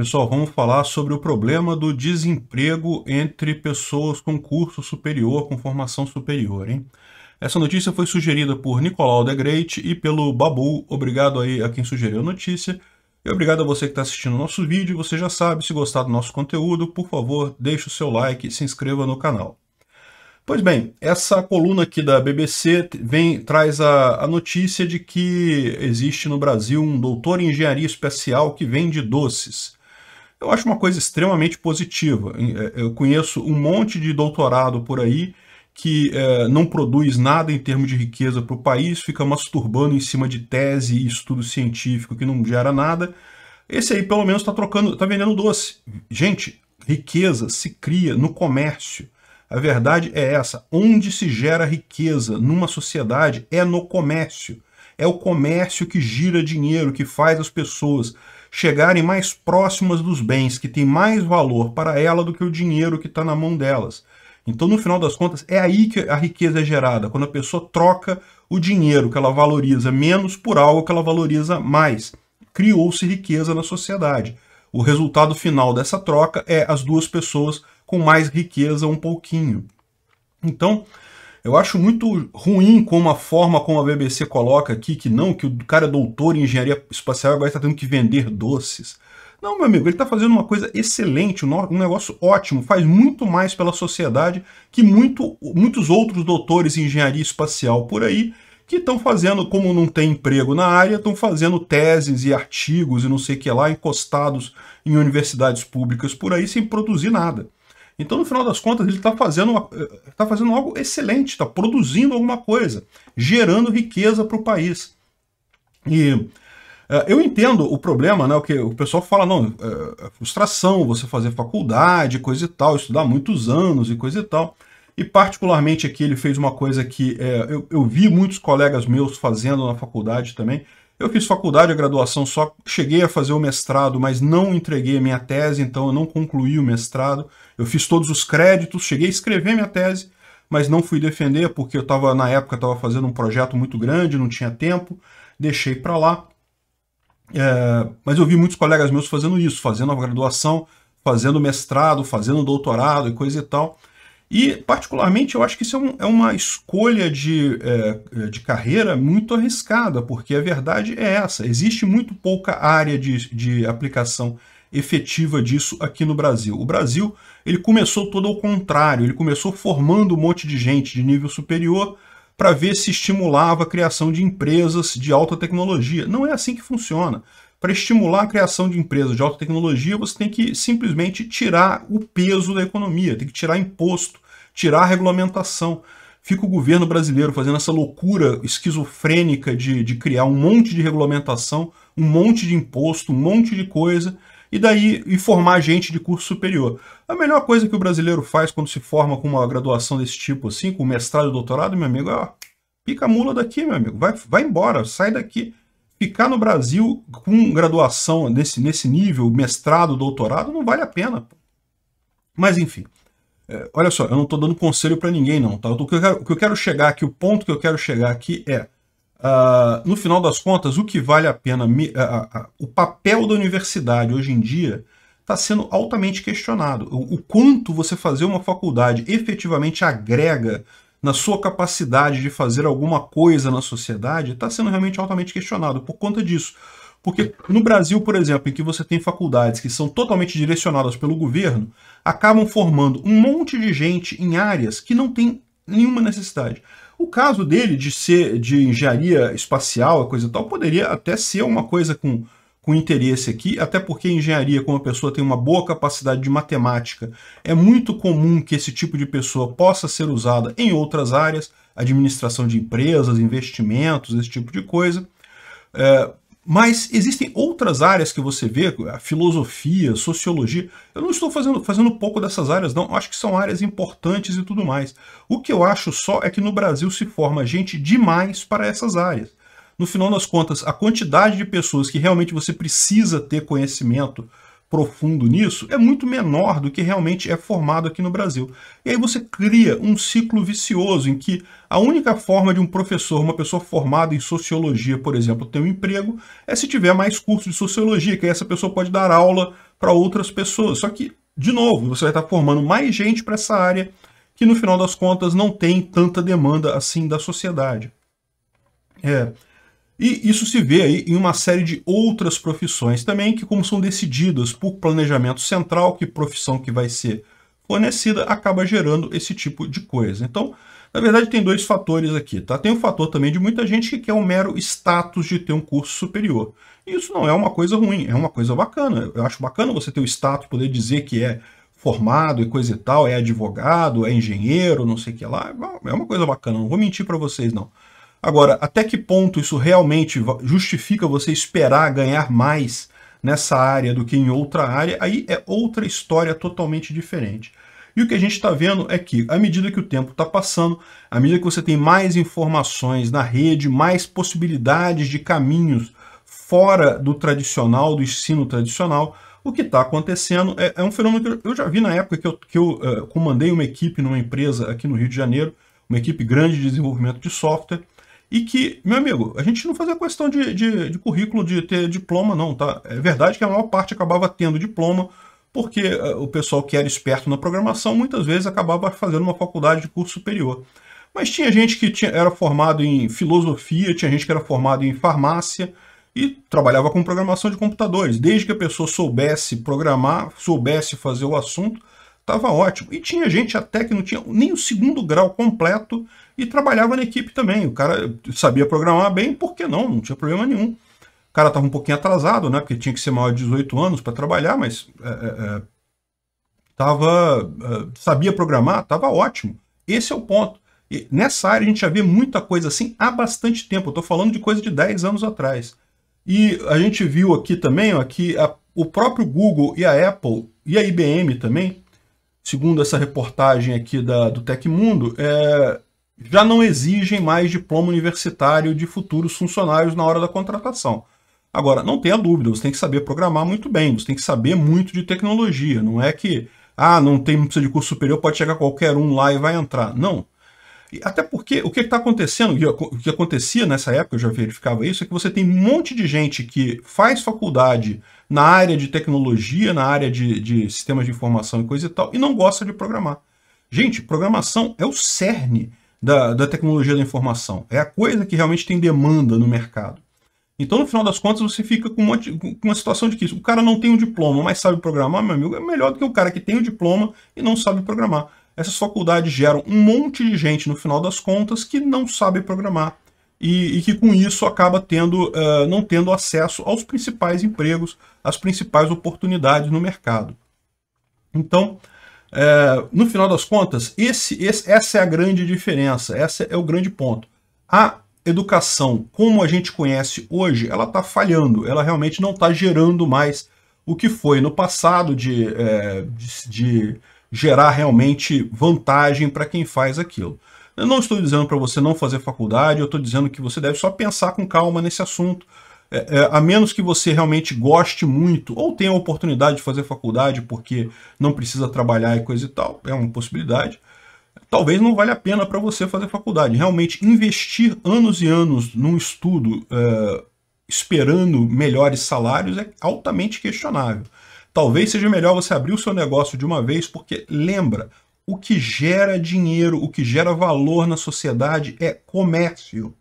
Pessoal, vamos falar sobre o problema do desemprego entre pessoas com curso superior, com formação superior, hein? Essa notícia foi sugerida por Nicolau The Great e pelo Babu. Obrigado aí a quem sugeriu a notícia. E obrigado a você que está assistindo o nosso vídeo. Você já sabe, se gostar do nosso conteúdo, por favor, deixe o seu like e se inscreva no canal. Pois bem, essa coluna aqui da BBC vem, traz a, a notícia de que existe no Brasil um doutor em engenharia especial que vende doces eu acho uma coisa extremamente positiva. É, eu conheço um monte de doutorado por aí que é, não produz nada em termos de riqueza para o país, fica masturbando em cima de tese e estudo científico que não gera nada. Esse aí, pelo menos, está trocando, está vendendo doce. Gente, riqueza se cria no comércio. A verdade é essa. Onde se gera riqueza numa sociedade é no comércio. É o comércio que gira dinheiro, que faz as pessoas chegarem mais próximas dos bens, que têm mais valor para ela do que o dinheiro que está na mão delas. Então, no final das contas, é aí que a riqueza é gerada, quando a pessoa troca o dinheiro que ela valoriza menos por algo que ela valoriza mais. Criou-se riqueza na sociedade. O resultado final dessa troca é as duas pessoas com mais riqueza um pouquinho. Então, eu acho muito ruim como a forma como a BBC coloca aqui que não, que o cara é doutor em engenharia espacial agora está tendo que vender doces. Não, meu amigo, ele está fazendo uma coisa excelente, um negócio ótimo, faz muito mais pela sociedade que muito, muitos outros doutores em engenharia espacial por aí que estão fazendo, como não tem emprego na área, estão fazendo teses e artigos e não sei o que lá, encostados em universidades públicas por aí, sem produzir nada. Então, no final das contas, ele está fazendo, eh, tá fazendo algo excelente, está produzindo alguma coisa, gerando riqueza para o país. E eh, eu entendo o problema, né? O que o pessoal fala, não, é frustração, você fazer faculdade, coisa e tal, estudar muitos anos e coisa e tal. E particularmente aqui ele fez uma coisa que é, eu, eu vi muitos colegas meus fazendo na faculdade também, eu fiz faculdade, a graduação só, cheguei a fazer o mestrado, mas não entreguei a minha tese, então eu não concluí o mestrado. Eu fiz todos os créditos, cheguei a escrever minha tese, mas não fui defender porque eu estava na época estava fazendo um projeto muito grande, não tinha tempo, deixei para lá. É, mas eu vi muitos colegas meus fazendo isso, fazendo a graduação, fazendo mestrado, fazendo doutorado e coisa e tal. E, particularmente, eu acho que isso é, um, é uma escolha de, é, é, de carreira muito arriscada, porque a verdade é essa: existe muito pouca área de, de aplicação efetiva disso aqui no Brasil. O Brasil ele começou todo ao contrário, ele começou formando um monte de gente de nível superior para ver se estimulava a criação de empresas de alta tecnologia. Não é assim que funciona para estimular a criação de empresas de alta tecnologia, você tem que simplesmente tirar o peso da economia, tem que tirar imposto, tirar regulamentação. Fica o governo brasileiro fazendo essa loucura esquizofrênica de, de criar um monte de regulamentação, um monte de imposto, um monte de coisa, e daí informar formar gente de curso superior. A melhor coisa que o brasileiro faz quando se forma com uma graduação desse tipo assim, com mestrado e doutorado, meu amigo, é ó, pica a mula daqui, meu amigo, vai, vai embora, sai daqui ficar no Brasil com graduação nesse, nesse nível, mestrado, doutorado, não vale a pena. Mas enfim, é, olha só, eu não estou dando conselho para ninguém não, tá? o, que quero, o, que eu quero, chegar aqui, o ponto que eu quero chegar aqui é, uh, no final das contas, o que vale a pena, me, uh, uh, o papel da universidade hoje em dia está sendo altamente questionado. O, o quanto você fazer uma faculdade efetivamente agrega na sua capacidade de fazer alguma coisa na sociedade, está sendo realmente altamente questionado por conta disso. Porque no Brasil, por exemplo, em que você tem faculdades que são totalmente direcionadas pelo governo, acabam formando um monte de gente em áreas que não tem nenhuma necessidade. O caso dele de ser de engenharia espacial, coisa e tal, poderia até ser uma coisa com com interesse aqui, até porque engenharia, como a pessoa tem uma boa capacidade de matemática, é muito comum que esse tipo de pessoa possa ser usada em outras áreas, administração de empresas, investimentos, esse tipo de coisa. É, mas existem outras áreas que você vê, a filosofia, sociologia. Eu não estou fazendo, fazendo pouco dessas áreas, não. Eu acho que são áreas importantes e tudo mais. O que eu acho só é que no Brasil se forma gente demais para essas áreas no final das contas, a quantidade de pessoas que realmente você precisa ter conhecimento profundo nisso é muito menor do que realmente é formado aqui no Brasil. E aí você cria um ciclo vicioso em que a única forma de um professor, uma pessoa formada em sociologia, por exemplo, ter um emprego é se tiver mais curso de sociologia, que aí essa pessoa pode dar aula para outras pessoas. Só que, de novo, você vai estar formando mais gente para essa área que no final das contas não tem tanta demanda assim da sociedade. É, e isso se vê aí em uma série de outras profissões também, que como são decididas por planejamento central, que profissão que vai ser fornecida, acaba gerando esse tipo de coisa. Então, na verdade, tem dois fatores aqui, tá? Tem o fator também de muita gente que quer um mero status de ter um curso superior. E isso não é uma coisa ruim, é uma coisa bacana. Eu acho bacana você ter o status, poder dizer que é formado e coisa e tal, é advogado, é engenheiro, não sei o que lá. É uma coisa bacana, não vou mentir para vocês, não. Agora, até que ponto isso realmente justifica você esperar ganhar mais nessa área do que em outra área, aí é outra história totalmente diferente. E o que a gente está vendo é que, à medida que o tempo está passando, à medida que você tem mais informações na rede, mais possibilidades de caminhos fora do tradicional, do ensino tradicional, o que está acontecendo é, é, um fenômeno que eu já vi na época que eu, que eu uh, comandei uma equipe numa empresa aqui no Rio de Janeiro, uma equipe grande de desenvolvimento de software, e que, meu amigo, a gente não fazia questão de, de, de currículo, de ter diploma, não, tá? É verdade que a maior parte acabava tendo diploma, porque eh, o pessoal que era esperto na programação muitas vezes acabava fazendo uma faculdade de curso superior. Mas tinha gente que tinha, era formado em filosofia, tinha gente que era formado em farmácia e trabalhava com programação de computadores. Desde que a pessoa soubesse programar, soubesse fazer o assunto, estava ótimo. E tinha gente até que não tinha nem o segundo grau completo e trabalhava na equipe também. O cara sabia programar bem, por que não? Não tinha problema nenhum. O cara estava um pouquinho atrasado, né? Porque tinha que ser maior de 18 anos para trabalhar, mas é, é, é, tava, é, sabia programar, estava ótimo. Esse é o ponto. E nessa área a gente já vê muita coisa assim há bastante tempo. Eu estou falando de coisa de 10 anos atrás. E a gente viu aqui também ó, que a, o próprio Google e a Apple e a IBM também segundo essa reportagem aqui da, do Tecmundo, é, já não exigem mais diploma universitário de futuros funcionários na hora da contratação. Agora, não tenha dúvida, você tem que saber programar muito bem, você tem que saber muito de tecnologia. Não é que, ah, não tem não precisa de curso superior, pode chegar qualquer um lá e vai entrar. Não. Até porque o que está acontecendo, o que acontecia nessa época, eu já verificava isso, é que você tem um monte de gente que faz faculdade na área de tecnologia, na área de, de sistemas de informação e coisa e tal, e não gosta de programar. Gente, programação é o cerne da, da tecnologia da informação. É a coisa que realmente tem demanda no mercado. Então, no final das contas, você fica com, um monte, com uma situação de que o cara não tem um diploma, mas sabe programar, meu amigo, é melhor do que o cara que tem o um diploma e não sabe programar. Essas faculdades geram um monte de gente, no final das contas, que não sabe programar e, e que com isso acaba tendo, uh, não tendo acesso aos principais empregos, às principais oportunidades no mercado. Então, uh, no final das contas, esse, esse, essa é a grande diferença, esse é o grande ponto. A educação, como a gente conhece hoje, ela está falhando, ela realmente não está gerando mais o que foi no passado de, eh, de, de gerar realmente vantagem para quem faz aquilo. Eu não estou dizendo para você não fazer faculdade, eu estou dizendo que você deve só pensar com calma nesse assunto. É, é, a menos que você realmente goste muito ou tenha a oportunidade de fazer faculdade porque não precisa trabalhar e coisa e tal, é uma possibilidade. Talvez não valha a pena para você fazer faculdade. Realmente, investir anos e anos num estudo é, esperando melhores salários é altamente questionável. Talvez seja melhor você abrir o seu negócio de uma vez, porque lembra, o que gera dinheiro, o que gera valor na sociedade é comércio.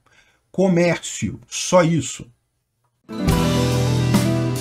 Comércio, só isso